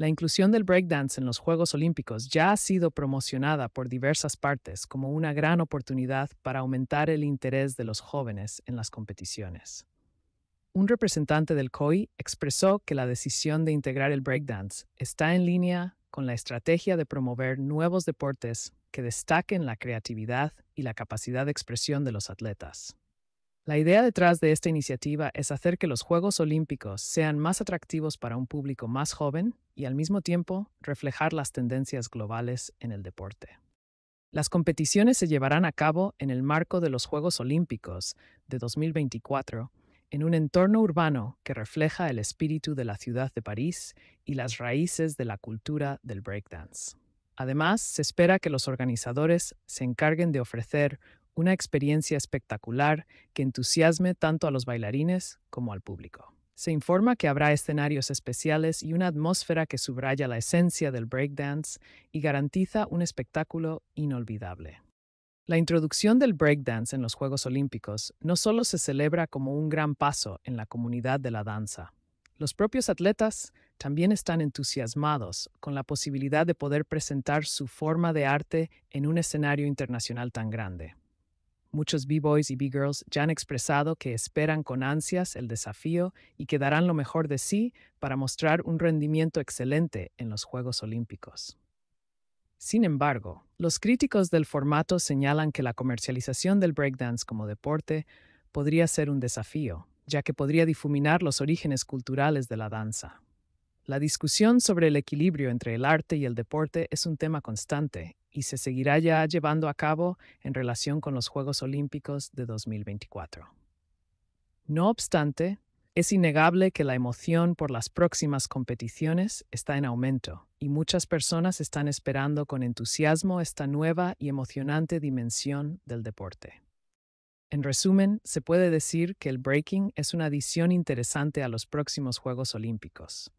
La inclusión del breakdance en los Juegos Olímpicos ya ha sido promocionada por diversas partes como una gran oportunidad para aumentar el interés de los jóvenes en las competiciones. Un representante del COI expresó que la decisión de integrar el breakdance está en línea con la estrategia de promover nuevos deportes que destaquen la creatividad y la capacidad de expresión de los atletas. La idea detrás de esta iniciativa es hacer que los Juegos Olímpicos sean más atractivos para un público más joven y al mismo tiempo reflejar las tendencias globales en el deporte. Las competiciones se llevarán a cabo en el marco de los Juegos Olímpicos de 2024 en un entorno urbano que refleja el espíritu de la ciudad de París y las raíces de la cultura del breakdance. Además, se espera que los organizadores se encarguen de ofrecer una experiencia espectacular que entusiasme tanto a los bailarines como al público. Se informa que habrá escenarios especiales y una atmósfera que subraya la esencia del breakdance y garantiza un espectáculo inolvidable. La introducción del breakdance en los Juegos Olímpicos no solo se celebra como un gran paso en la comunidad de la danza, los propios atletas también están entusiasmados con la posibilidad de poder presentar su forma de arte en un escenario internacional tan grande. Muchos B-boys y B-girls ya han expresado que esperan con ansias el desafío y que darán lo mejor de sí para mostrar un rendimiento excelente en los Juegos Olímpicos. Sin embargo, los críticos del formato señalan que la comercialización del breakdance como deporte podría ser un desafío, ya que podría difuminar los orígenes culturales de la danza. La discusión sobre el equilibrio entre el arte y el deporte es un tema constante y se seguirá ya llevando a cabo en relación con los Juegos Olímpicos de 2024. No obstante, es innegable que la emoción por las próximas competiciones está en aumento y muchas personas están esperando con entusiasmo esta nueva y emocionante dimensión del deporte. En resumen, se puede decir que el breaking es una adición interesante a los próximos Juegos Olímpicos,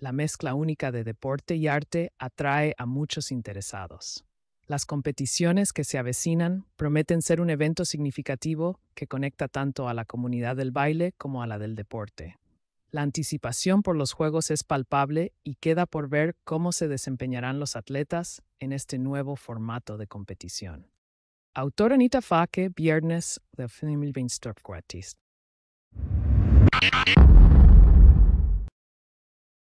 la mezcla única de deporte y arte atrae a muchos interesados. Las competiciones que se avecinan prometen ser un evento significativo que conecta tanto a la comunidad del baile como a la del deporte. La anticipación por los Juegos es palpable y queda por ver cómo se desempeñarán los atletas en este nuevo formato de competición. Autor Anita Fake, Viernes de Artist.